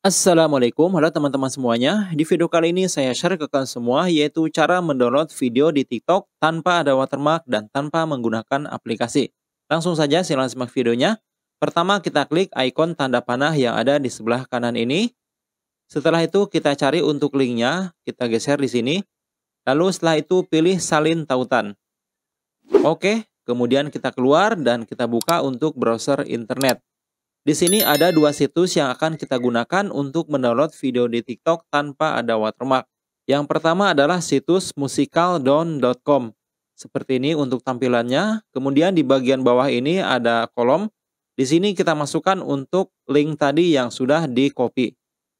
Assalamualaikum, halo teman-teman semuanya. Di video kali ini saya share ke kalian semua yaitu cara mendownload video di TikTok tanpa ada watermark dan tanpa menggunakan aplikasi. Langsung saja silahkan simak videonya. Pertama kita klik ikon tanda panah yang ada di sebelah kanan ini. Setelah itu kita cari untuk linknya, kita geser di sini. Lalu setelah itu pilih salin tautan. Oke, kemudian kita keluar dan kita buka untuk browser internet. Di sini ada dua situs yang akan kita gunakan untuk mendownload video di TikTok tanpa ada watermark. Yang pertama adalah situs musicaldown.com. Seperti ini untuk tampilannya. Kemudian di bagian bawah ini ada kolom. Di sini kita masukkan untuk link tadi yang sudah di copy.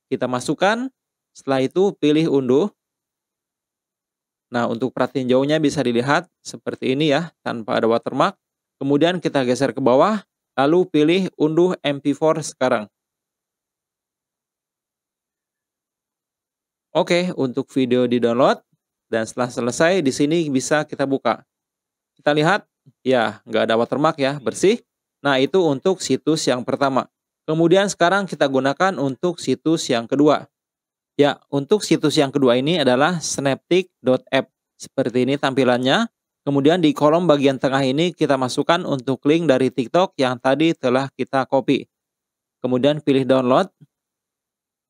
Kita masukkan, setelah itu pilih unduh. Nah, untuk perhatian jauhnya bisa dilihat seperti ini ya, tanpa ada watermark. Kemudian kita geser ke bawah, Lalu pilih unduh MP4 sekarang. Oke, untuk video di-download dan setelah selesai di sini bisa kita buka. Kita lihat, ya nggak ada watermark ya, bersih. Nah itu untuk situs yang pertama. Kemudian sekarang kita gunakan untuk situs yang kedua. Ya, untuk situs yang kedua ini adalah snaptic.app. Seperti ini tampilannya. Kemudian di kolom bagian tengah ini kita masukkan untuk link dari TikTok yang tadi telah kita copy. Kemudian pilih download.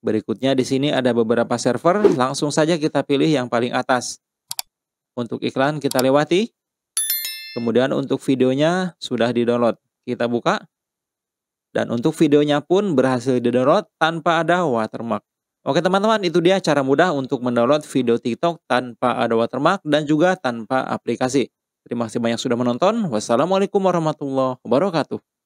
Berikutnya di sini ada beberapa server, langsung saja kita pilih yang paling atas. Untuk iklan kita lewati. Kemudian untuk videonya sudah di-download. Kita buka. Dan untuk videonya pun berhasil di-download tanpa ada watermark. Oke teman-teman, itu dia cara mudah untuk mendownload video TikTok tanpa ada watermark dan juga tanpa aplikasi. Terima kasih banyak sudah menonton. Wassalamualaikum warahmatullahi wabarakatuh.